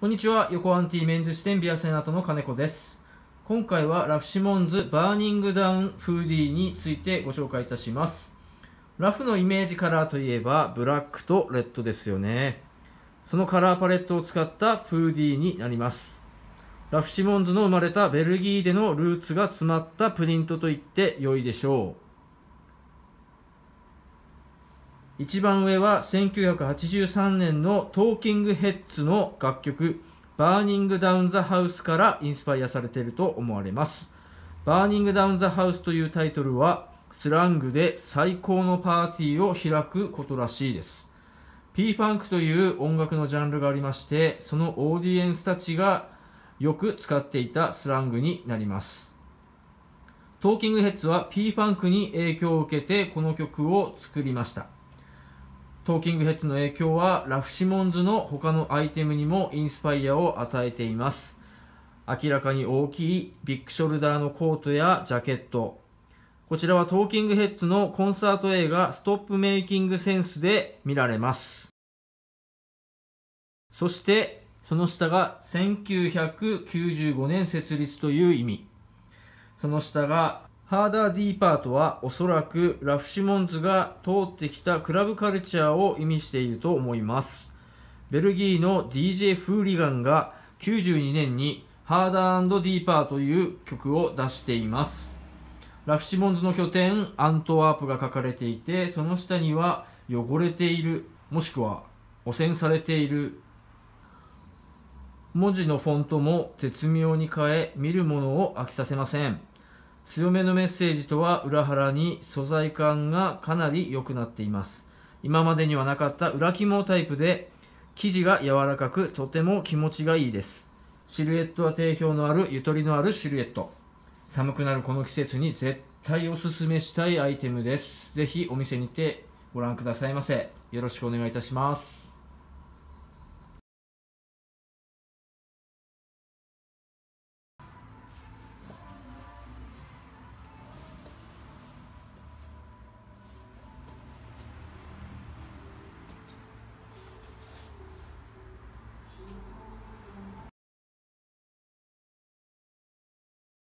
こんにちは、横アンティメンズ支店ビアセナートの金子です。今回はラフシモンズバーニングダウンフーディーについてご紹介いたします。ラフのイメージカラーといえばブラックとレッドですよね。そのカラーパレットを使ったフーディーになります。ラフシモンズの生まれたベルギーでのルーツが詰まったプリントと言って良いでしょう。一番上は1983年のトーキングヘッズの楽曲バーニングダウンザハウスからインスパイアされていると思われます。バーニングダウンザハウスというタイトルはスラングで最高のパーティーを開くことらしいです。p ファンクという音楽のジャンルがありまして、そのオーディエンスたちがよく使っていたスラングになります。トーキングヘッズは p ファンクに影響を受けてこの曲を作りました。トーキングヘッズの影響はラフシモンズの他のアイテムにもインスパイアを与えています明らかに大きいビッグショルダーのコートやジャケットこちらはトーキングヘッズのコンサート映画ストップメイキングセンスで見られますそしてその下が1995年設立という意味その下がハーダーーパーとはおそらくラフシモンズが通ってきたクラブカルチャーを意味していると思います。ベルギーの DJ フーリガンが92年にハーダーーパーという曲を出しています。ラフシモンズの拠点アントワープが書かれていて、その下には汚れている、もしくは汚染されている文字のフォントも絶妙に変え見るものを飽きさせません強めのメッセージとは裏腹に素材感がかなり良くなっています。今までにはなかった裏肝タイプで、生地が柔らかくとても気持ちがいいです。シルエットは定評のあるゆとりのあるシルエット。寒くなるこの季節に絶対おすすめしたいアイテムです。ぜひお店にてご覧くださいませ。よろしくお願いいたします。